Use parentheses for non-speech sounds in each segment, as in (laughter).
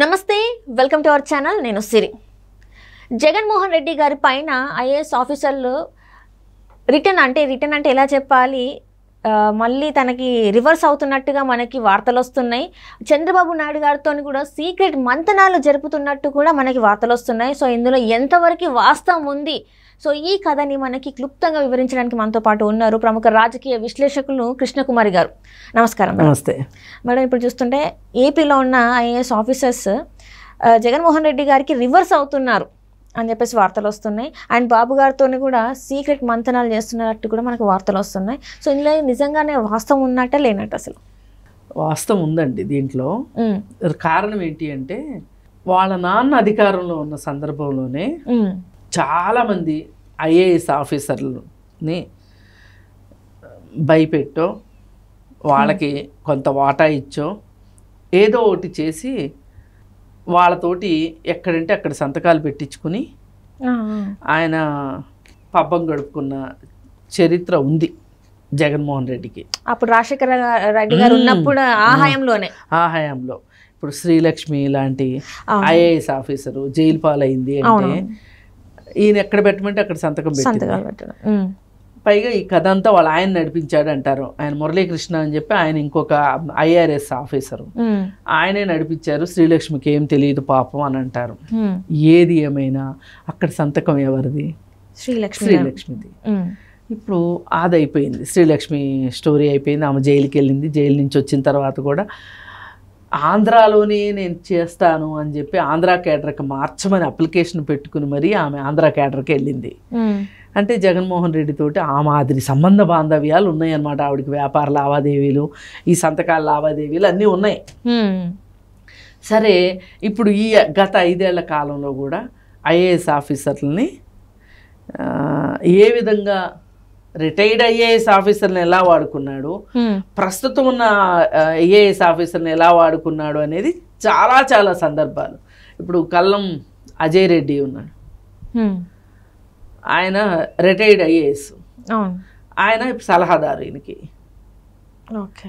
నమస్తే welcome to our channel నేను సిరి జగన్మోహన్ రెడ్డి గారి పైన ఐఏఎస్ ఆఫీసర్లు రిటర్న్ అంటే రిటర్న్ అంటే ఎలా చెప్పాలి మళ్ళీ తనకి రివర్స్ అవుతున్నట్టుగా మనకి వార్తలు వస్తున్నాయి చంద్రబాబు నాయుడు గారితో కూడా సీక్రెట్ మంతనాలు జరుపుతున్నట్టు కూడా మనకి వార్తలు వస్తున్నాయి సో ఇందులో ఎంతవరకు వాస్తవం ఉంది సో ఈ కథని మనకి క్లుప్తంగా వివరించడానికి మనతో పాటు ఉన్నారు ప్రముఖ రాజకీయ విశ్లేషకులు కృష్ణకుమారి గారు నమస్కారం నమస్తే మేడం ఇప్పుడు చూస్తుంటే ఏపీలో ఉన్న ఐఏఎస్ ఆఫీసర్స్ జగన్మోహన్ రెడ్డి గారికి రివర్స్ అవుతున్నారు అని చెప్పేసి వార్తలు వస్తున్నాయి అండ్ బాబు గారితో కూడా సీక్రెట్ మంతనాలు చేస్తున్నట్టు కూడా మనకు వార్తలు వస్తున్నాయి సో ఇందులో నిజంగానే వాస్తవం ఉన్నట్ట లేనట్టు అసలు వాస్తవం ఉందండి దీంట్లో కారణం ఏంటి అంటే వాళ్ళ నాన్న అధికారంలో ఉన్న సందర్భంలోనే చాలామంది ఐఏఎస్ ఆఫీసర్లని భయపెట్టో వాళ్ళకి కొంత వాటా ఇచ్చో ఏదో ఒకటి చేసి వాళ్ళతోటి ఎక్కడంటే అక్కడ సంతకాలు పెట్టించుకుని ఆయన పబ్బం గడుపుకున్న చరిత్ర ఉంది జగన్మోహన్ రెడ్డికి అప్పుడు రాజశేఖర రెడ్డి గారు ఉన్నప్పుడు ఆ ఆహాయంలో ఆ హయాంలో ఇప్పుడు శ్రీలక్ష్మి లాంటి ఐఏఎస్ ఆఫీసరు జైలు పాలైంది అంటే ఈయన ఎక్కడ పెట్టమంటే అక్కడ సంతకం పెట్టి పైగా ఈ కథ అంతా వాళ్ళు ఆయన నడిపించాడు అంటారు ఆయన మురళీకృష్ణ అని చెప్పి ఆయన ఇంకొక ఐఆర్ఎస్ ఆఫీసరు ఆయనే నడిపించారు శ్రీలక్ష్మికి ఏం తెలియదు పాపం అని అంటారు ఏది ఏమైనా అక్కడ సంతకం ఎవరిది శ్రీలక్ష్మి శ్రీలక్ష్మిది ఇప్పుడు అది అయిపోయింది శ్రీలక్ష్మి స్టోరీ అయిపోయింది ఆమె జైలుకి వెళ్ళింది జైలు నుంచి వచ్చిన తర్వాత కూడా ఆంధ్రాలోనే నేను చేస్తాను అని చెప్పి ఆంధ్ర కేడర్కి మార్చమని అప్లికేషన్ పెట్టుకుని మరీ ఆమె ఆంధ్ర కేడర్కి వెళ్ళింది అంటే జగన్మోహన్ రెడ్డితోటి ఆ మాదిరి సంబంధ బాంధవ్యాలు ఉన్నాయన్నమాట ఆవిడకి వ్యాపార లావాదేవీలు ఈ సంతకాల లావాదేవీలు అన్నీ ఉన్నాయి సరే ఇప్పుడు ఈ గత ఐదేళ్ల కాలంలో కూడా ఐఏఎస్ ఆఫీసర్లని ఏ విధంగా రిటైర్డ్ ఐఏఎస్ ఆఫీసర్ని ఎలా వాడుకున్నాడు ప్రస్తుతం ఉన్న ఐఏఎస్ ఆఫీసర్ని ఎలా వాడుకున్నాడు అనేది చాలా చాలా సందర్భాలు ఇప్పుడు కల్లం అజయ్ రెడ్డి ఉన్నాడు ఆయన రిటైర్డ్ ఐఏఎస్ ఆయన సలహాదారు ఈయనకి ఓకే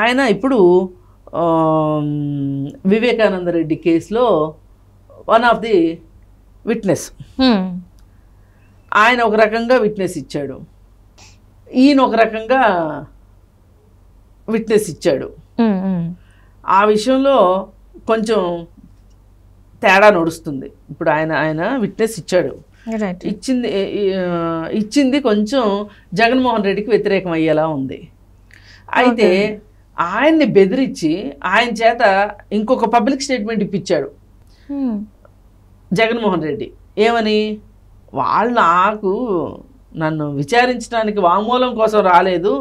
ఆయన ఇప్పుడు వివేకానంద రెడ్డి కేసులో వన్ ఆఫ్ ది విట్నెస్ ఆయన ఒక రకంగా విట్నెస్ ఇచ్చాడు ఈయన ఒక రకంగా విట్నెస్ ఇచ్చాడు ఆ విషయంలో కొంచెం తేడా నడుస్తుంది ఇప్పుడు ఆయన ఆయన విట్నెస్ ఇచ్చాడు ఇచ్చింది ఇచ్చింది కొంచెం జగన్మోహన్ రెడ్డికి వ్యతిరేకం అయ్యేలా ఉంది అయితే ఆయన్ని బెదిరించి ఆయన చేత ఇంకొక పబ్లిక్ స్టేట్మెంట్ ఇప్పించాడు జగన్మోహన్ రెడ్డి ఏమని వాళ్ళు నాకు నన్ను విచారించడానికి వాంగ్మూలం కోసం రాలేదు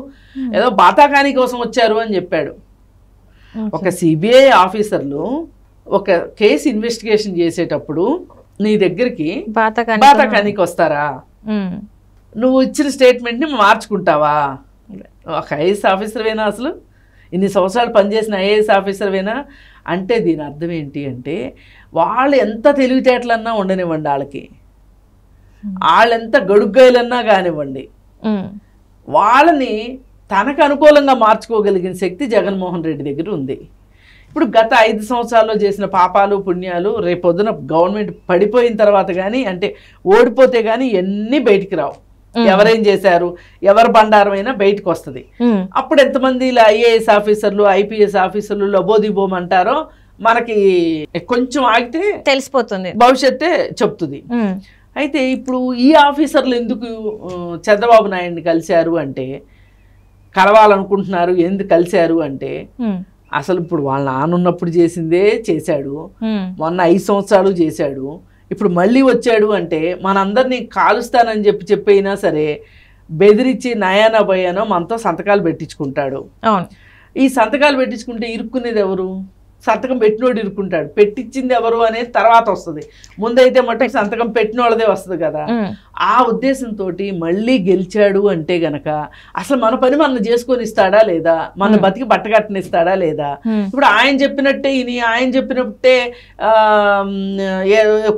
ఏదో బాతాకాని కోసం వచ్చారు అని చెప్పాడు ఒక సిబిఐ ఆఫీసర్లు ఒక కేసు ఇన్వెస్టిగేషన్ చేసేటప్పుడు నీ దగ్గరికి బాతకానికి వస్తారా నువ్వు ఇచ్చిన స్టేట్మెంట్ని మార్చుకుంటావా ఒక ఐఏఎస్ ఆఫీసర్వేనా అసలు ఇన్ని సంవత్సరాలు పనిచేసిన ఐఏఎస్ ఆఫీసర్వేనా అంటే దీని అర్థం ఏంటి అంటే వాళ్ళు ఎంత తెలివితేటలన్నా ఉండనివ్వండి వాళ్ళకి వాళ్ళెంత గడుగ్గాయలన్నా కానివ్వండి వాళ్ళని తనకు అనుకూలంగా మార్చుకోగలిగిన శక్తి జగన్మోహన్ రెడ్డి దగ్గర ఉంది ఇప్పుడు గత ఐదు సంవత్సరాల్లో చేసిన పాపాలు పుణ్యాలు రేపొద్దున గవర్నమెంట్ పడిపోయిన తర్వాత కానీ అంటే ఓడిపోతే కానీ ఎన్ని బయటికి రావు ఎవరేం చేశారు ఎవరు బండారమైనా బయటకు వస్తుంది అప్పుడు ఎంతమంది ఇలా ఐఏఎస్ ఆఫీసర్లు ఐపీఎస్ ఆఫీసర్లు లబోదిబోమ్ అంటారో మనకి కొంచెం ఆగితే తెలిసిపోతుంది భవిష్యత్తే చెప్తుంది అయితే ఇప్పుడు ఈ ఆఫీసర్లు ఎందుకు చంద్రబాబు నాయుడిని కలిశారు అంటే కలవాలనుకుంటున్నారు ఎందుకు కలిశారు అంటే అసలు ఇప్పుడు వాళ్ళ నాన్న ఉన్నప్పుడు చేసిందే చేశాడు మొన్న ఐదు సంవత్సరాలు చేశాడు ఇప్పుడు మళ్ళీ వచ్చాడు అంటే మనందరినీ కాలుస్తానని చెప్పి చెప్పైనా సరే బెదిరించి నయానా భయానో మనతో సంతకాలు పెట్టించుకుంటాడు ఈ సంతకాలు పెట్టించుకుంటే ఇరుక్కునేది ఎవరు సంతకం పెట్టినోడు ఇరుకుంటాడు పెట్టించింది ఎవరు అనేది తర్వాత వస్తుంది ముందైతే మొట్ట సంతకం పెట్టినోళ్ళదే వస్తుంది కదా ఆ ఉద్దేశంతో మళ్ళీ గెలిచాడు అంటే గనక అసలు మన పని మనం చేసుకొని ఇస్తాడా లేదా మన బతికి బట్టగట్టనిస్తాడా లేదా ఇప్పుడు ఆయన చెప్పినట్టే ఇని ఆయన చెప్పినట్టే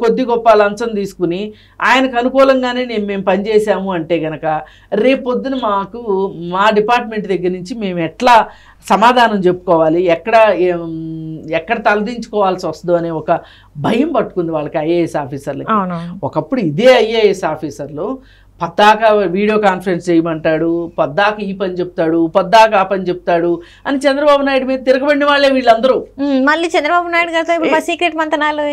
కొద్ది గొప్ప లంచం తీసుకుని ఆయనకు అనుకూలంగానే నేను మేము పనిచేసాము అంటే గనక రేపు పొద్దున మాకు మా డిపార్ట్మెంట్ దగ్గర నుంచి మేము ఎట్లా సమాధానం చెప్పుకోవాలి ఎక్కడ ఎక్కడ తలదించుకోవాల్సి వస్తుందో అనే ఒక భయం పట్టుకుంది వాళ్ళకి ఐఏఎస్ ఆఫీసర్లకి ఒకప్పుడు ఇదే ఐఏఎస్ ఆఫీసర్లు పద్దాక వీడియో కాన్ఫరెన్స్ చేయమంటాడు పద్దాక ఈ పని చెప్తాడు పద్దాక ఆ పని చెప్తాడు అని చంద్రబాబు నాయుడు మీద తిరగబడిన వాళ్ళే వీళ్ళందరూ మళ్ళీ చంద్రబాబు నాయుడు గారితో సీక్రెట్ మంతనాలు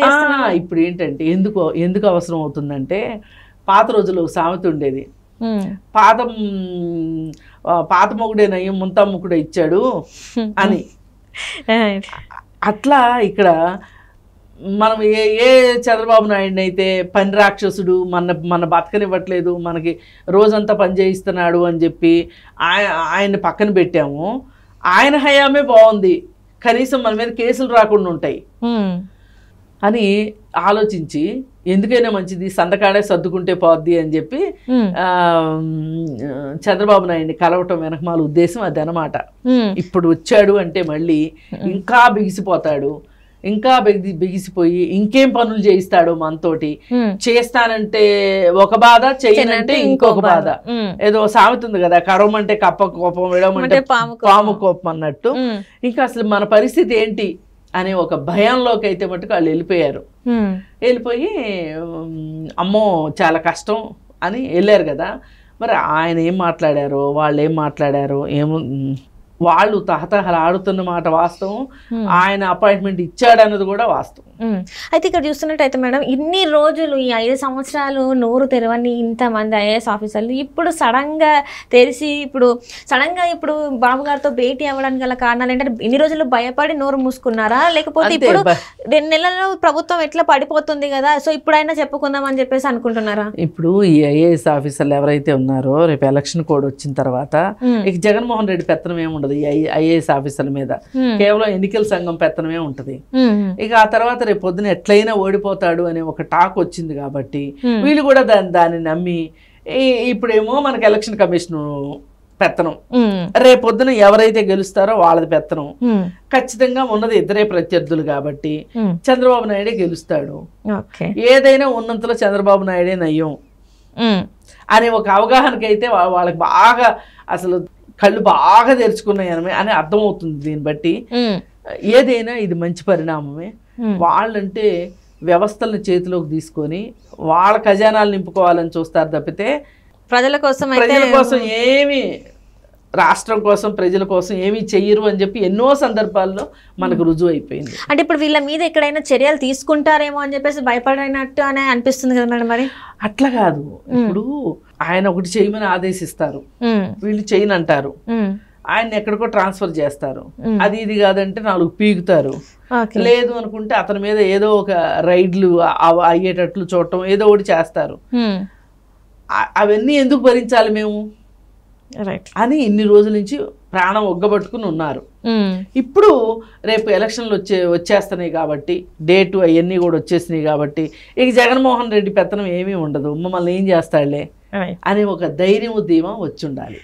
ఇప్పుడు ఏంటంటే ఎందుకు ఎందుకు అవసరం అవుతుందంటే పాత రోజుల్లో సామెత ఉండేది పాదం పాత మొగుడేనయ్య ముంతా ముక్కుడే ఇచ్చాడు అని (laughs) అట్లా ఇక్కడ మనం ఏ ఏ చంద్రబాబు నాయుడిని అయితే పని రాక్షసుడు మన మన బతకనివ్వట్లేదు మనకి రోజంతా పని చేయిస్తున్నాడు అని చెప్పి ఆయన పక్కన పెట్టాము ఆయన హయామే బాగుంది కనీసం మన మీద కేసులు రాకుండా ఉంటాయి అని ఆలోచించి ఎందుకైనా మంచిది సందకాడే సర్దుకుంటే పోద్ది అని చెప్పి చంద్రబాబు నాయుడిని కలవటం వెనకమాల ఉద్దేశం అది అనమాట ఇప్పుడు వచ్చాడు అంటే మళ్ళీ ఇంకా బిగిసిపోతాడు ఇంకా బిగి బిగిసిపోయి ఇంకేం పనులు చేయిస్తాడు మనతోటి చేస్తానంటే ఒక బాధ చేయనంటే ఇంకొక బాధ ఏదో సామెత ఉంది కదా కరవమంటే కప్ప కోపం విడమంటే పాము కోపం అన్నట్టు ఇంకా అసలు మన పరిస్థితి ఏంటి అని ఒక భయంలోకి అయితే మటుకు వాళ్ళు వెళ్ళిపోయారు వెళ్ళిపోయి అమ్మో చాలా కష్టం అని వెళ్ళారు కదా మరి ఆయన ఏం మాట్లాడారో వాళ్ళు ఏం మాట్లాడారో ఏమో వాళ్ళు తహతహలాడుతున్న మాట వాస్తవం ఆయన అపాయింట్మెంట్ ఇచ్చాడన్నది కూడా వాస్తవం అయితే ఇక్కడ చూస్తున్నట్టయితే మేడం ఇన్ని రోజులు ఈ ఐదు సంవత్సరాలు నోరు తెరవని ఇంతమంది ఐఏఎస్ ఆఫీసర్లు ఇప్పుడు సడన్గా తెరిచి ఇప్పుడు సడన్గా ఇప్పుడు బాబు గారితో భేటీ అవ్వడానికి గల కారణాలు ఏంటంటే ఇన్ని రోజులు భయపడి నోరు మూసుకున్నారా లేకపోతే ఇప్పుడు రెండు నెలల్లో ప్రభుత్వం ఎట్లా పడిపోతుంది కదా సో ఇప్పుడైనా చెప్పుకుందాం అని చెప్పేసి అనుకుంటున్నారా ఇప్పుడు ఈ ఐఏఎస్ ఆఫీసర్లు ఎవరైతే ఉన్నారో రేపు ఎలక్షన్ కోడ్ వచ్చిన తర్వాత ఇక జగన్మోహన్ రెడ్డి పెత్తనం ఏముండదు ఉండదు ఐఏఎస్ ఆఫీసర్ల మీద కేవలం ఎన్నికల సంఘం పెత్తనమే ఉంటది ఇక ఆ తర్వాత రేపు పొద్దున ఎట్లయినా ఓడిపోతాడు అనే ఒక టాక్ వచ్చింది కాబట్టి వీళ్ళు కూడా దాని దాన్ని నమ్మి ఇప్పుడేమో మనకు ఎలక్షన్ కమిషన్ పెత్తనం రేపొద్దున ఎవరైతే గెలుస్తారో వాళ్ళది పెత్తనం ఖచ్చితంగా ఉన్నది ఇద్దరే ప్రత్యర్థులు కాబట్టి చంద్రబాబు నాయుడే గెలుస్తాడు ఏదైనా ఉన్నంతలో చంద్రబాబు నాయుడే నయ్యం అనే ఒక అవగాహనకైతే వాళ్ళకి బాగా అసలు కళ్ళు బాగా తెరుచుకున్నాయి అని అర్థమవుతుంది దీన్ని బట్టి ఏదైనా ఇది మంచి పరిణామమే వాళ్ళంటే వ్యవస్థలను చేతిలోకి తీసుకొని వాళ్ళ ఖజానాలు నింపుకోవాలని చూస్తారు తప్పితే ప్రజల కోసం ప్రజల కోసం ఏమి రాష్ట్రం కోసం ప్రజల కోసం ఏమీ చెయ్యరు అని చెప్పి ఎన్నో సందర్భాల్లో మనకు రుజువు అయిపోయింది అంటే ఇప్పుడు వీళ్ళ మీద ఎక్కడైనా చర్యలు తీసుకుంటారేమో అని చెప్పేసి భయపడినట్టు అనే అనిపిస్తుంది కదా మేడం మరి అట్లా కాదు ఇప్పుడు ఆయన ఒకటి చేయమని ఆదేశిస్తారు వీళ్ళు అంటారు ఆయన ఎక్కడికో ట్రాన్స్ఫర్ చేస్తారు అది ఇది కాదంటే నాలుగు పీకుతారు లేదు అనుకుంటే అతని మీద ఏదో ఒక రైడ్లు అయ్యేటట్లు చూడటం ఏదో ఒకటి చేస్తారు అవన్నీ ఎందుకు భరించాలి మేము అని ఇన్ని రోజుల నుంచి ప్రాణం ఒగ్గబట్టుకుని ఉన్నారు hmm. ఇప్పుడు రేపు ఎలక్షన్లు వచ్చే వచ్చేస్తున్నాయి కాబట్టి డేటు అవన్నీ కూడా వచ్చేసినాయి కాబట్టి ఇక జగన్మోహన్ రెడ్డి పెత్తనం ఏమీ ఉండదు మమ్మల్ని ఏం చేస్తాడులే అనే ఒక ధైర్యం ధీమా వచ్చి ఉండాలి